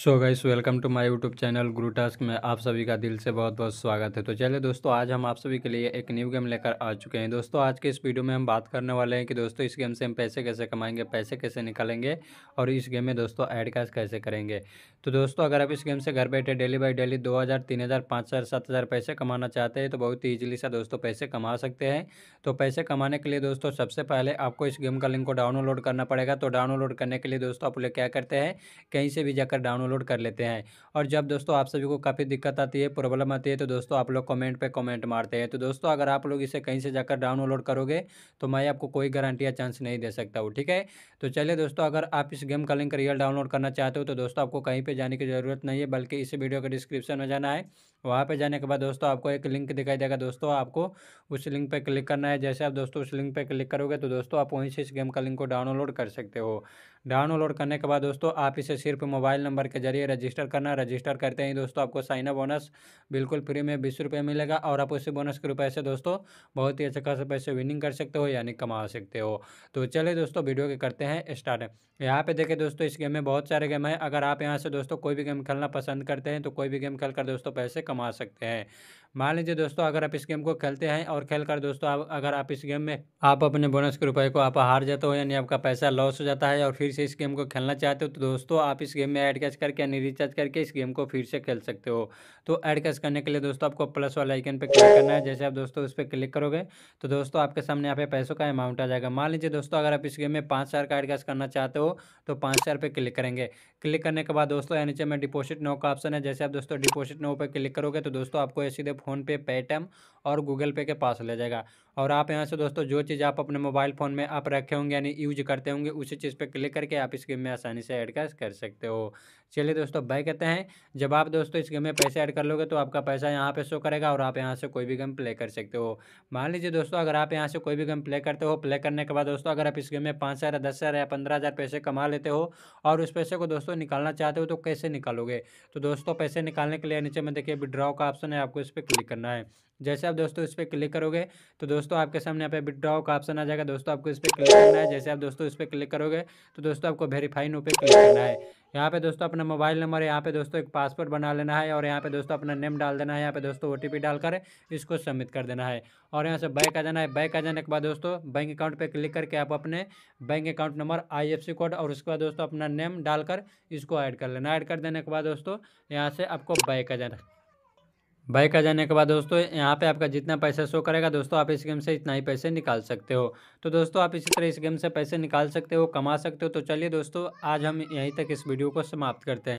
so guys welcome to my YouTube channel Guru task में आप सभी का दिल से बहुत बहुत स्वागत है तो चलिए दोस्तों आज हम आप सभी के लिए एक न्यू गेम लेकर आ चुके हैं दोस्तों आज के इस वीडियो में हम बात करने वाले हैं कि दोस्तों इस गेम से हम पैसे कैसे कमाएंगे पैसे कैसे निकालेंगे और इस गेम में दोस्तों एड कैश कैसे करेंगे तो दोस्तों अगर आप इस गेम से घर बैठे डेली बाई डेली दो हज़ार तीन हज़ार पाँच हज़ार सात हज़ार पैसे कमाना चाहते हैं तो बहुत ही ईजिली से दोस्तों पैसे कमा सकते हैं तो पैसे कमाने के लिए दोस्तों सबसे पहले आपको इस गेम का लिंक को डाउनलोड करना पड़ेगा तो डाउनलोड करने के लिए दोस्तों आप लोग क्या करते हैं कहीं से भी जाकर डाउनलोड डाउनलोड कर लेते हैं और जब दोस्तों आप सभी को काफ़ी दिक्कत आती है प्रॉब्लम आती है तो दोस्तों आप लोग कमेंट पे कमेंट मारते हैं तो दोस्तों अगर आप लोग इसे कहीं से जाकर डाउनलोड करोगे तो मैं आपको कोई गारंटी या चांस नहीं दे सकता हूँ ठीक है तो चलिए दोस्तों अगर आप इस गेम का लिंक रियल डाउनलोड करना चाहते हो तो दोस्तों आपको कहीं पर जाने की ज़रूरत नहीं है बल्कि इस वीडियो के डिस्क्रिप्शन में जाना है वहाँ पर जाने के बाद दोस्तों आपको एक लिंक दिखाई देगा दोस्तों आपको उस लिंक पर क्लिक करना है जैसे आप दोस्तों उस लिंक पर क्लिक करोगे तो दोस्तों आप वहीं से इस गेम का लिंक को डाउनलोड कर सकते हो डाउनलोड करने के बाद दोस्तों आप इसे सिर्फ मोबाइल नंबर के जरिए रजिस्टर करना रजिस्टर करते ही दोस्तों आपको साइना बोनस बिल्कुल फ्री में बीस रुपये मिलेगा और आप उसी बोनस के रुपए से दोस्तों बहुत ही अच्छा खासा पैसे विनिंग कर सकते हो यानी कमा सकते हो तो चलिए दोस्तों वीडियो के करते हैं स्टार्ट यहाँ पे देखें दोस्तों इस गेम में बहुत सारे गेम हैं अगर आप यहाँ से दोस्तों कोई भी गेम खेलना पसंद करते हैं तो कोई भी गेम खेल कर दोस्तों पैसे कमा सकते हैं मान लीजिए दोस्तों अगर आप इस गेम को खेलते हैं और खेल कर दोस्तों आप अगर आप इस गेम में आप अपने बोनस के रुपए को आप हार जाते हो यानी आपका पैसा लॉस हो जाता है और फिर से इस गेम को खेलना चाहते हो तो दोस्तों आप इस गेम में ऐड कैश करके यानी रिचार्ज करके इस गेम को फिर से खेल सकते हो तो ऐड कैश करने के लिए दोस्तों आपको प्लस वाला आइकन पर क्लिक करना है जैसे आप दोस्तों उस पर क्लिक करोगे तो दोस्तों आपके सामने यहाँ पे पैसों का अमाउंट आ जाएगा मान लीजिए दोस्तों अगर आप इस गेम में पाँच हज़ार का ऐड कैश करना चाहते हो तो पाँच हज़ार क्लिक करेंगे क्लिक करने के बाद दोस्तों यानी नीचे में डिपोजिट नो का ऑप्शन है जैसे आप दोस्तों डिपोजिट नो पर क्लिक करोगे तो दोस्तों आपको सीधे फ़ोनपे पेटीएम और गूगल पे के पास ले जाएगा और आप यहाँ से दोस्तों जो चीज़ आप अपने मोबाइल फ़ोन में आप रखे होंगे यानी यूज करते होंगे उसी चीज़ पर क्लिक करके आप इस गेम में आसानी से ऐड कर सकते हो चलिए दोस्तों बाय कहते हैं जब आप दोस्तों इस गेम में पैसे ऐड कर लोगे तो आपका पैसा यहाँ पे शो करेगा और आप यहाँ से कोई भी गेम प्ले कर सकते हो मान लीजिए दोस्तों अगर आप यहाँ से कोई भी गेम प्ले करते हो प्ले करने के बाद दोस्तों अगर आप इस गेम में पाँच हज़ार दस हज़ार या पंद्रह हज़ार पैसे कमा लेते हो और उस पैसे को दोस्तों निकालना चाहते हो तो कैसे निकालोगे तो दोस्तों पैसे निकालने के लिए नीचे में देखिए विड्रॉ का ऑप्शन है आपको इस पर क्लिक करना है जैसे आप दोस्तों इस पर क्लिक करोगे तो दोस्तों आपके सामने यहाँ पे विड्रॉ का ऑप्शन आ जाएगा दोस्तों आपको इस पर क्लिक करना है जैसे आप दोस्तों इस पर क्लिक करोगे तो दोस्तों आपको वेरीफाई नो पे क्लिक करना है यहाँ पे दोस्तों अपना मोबाइल नंबर यहाँ पे दोस्तों एक पासपोर्ट बना लेना है और यहाँ पे दोस्तों अपना नेम डाल देना है यहाँ पे दोस्तों ओ डालकर इसको सबमिट कर देना है और यहाँ से बैंक आ जाना है बैंक आ जाने के बाद दोस्तों बैंक अकाउंट पे क्लिक करके आप अपने bank account number IFC code और उसके बाद दोस्तों अपना नेम डालकर इसको ऐड कर लेना ऐड कर देने के बाद दोस्तों यहाँ से आपको बैंक आ जाना बाइक आ जाने के बाद दोस्तों यहाँ पे आपका जितना पैसा शो करेगा दोस्तों आप इस गेम से इतना ही पैसे निकाल सकते हो तो दोस्तों आप इसी तरह इस गेम से पैसे निकाल सकते हो कमा सकते हो तो चलिए दोस्तों आज हम यहीं तक इस वीडियो को समाप्त करते हैं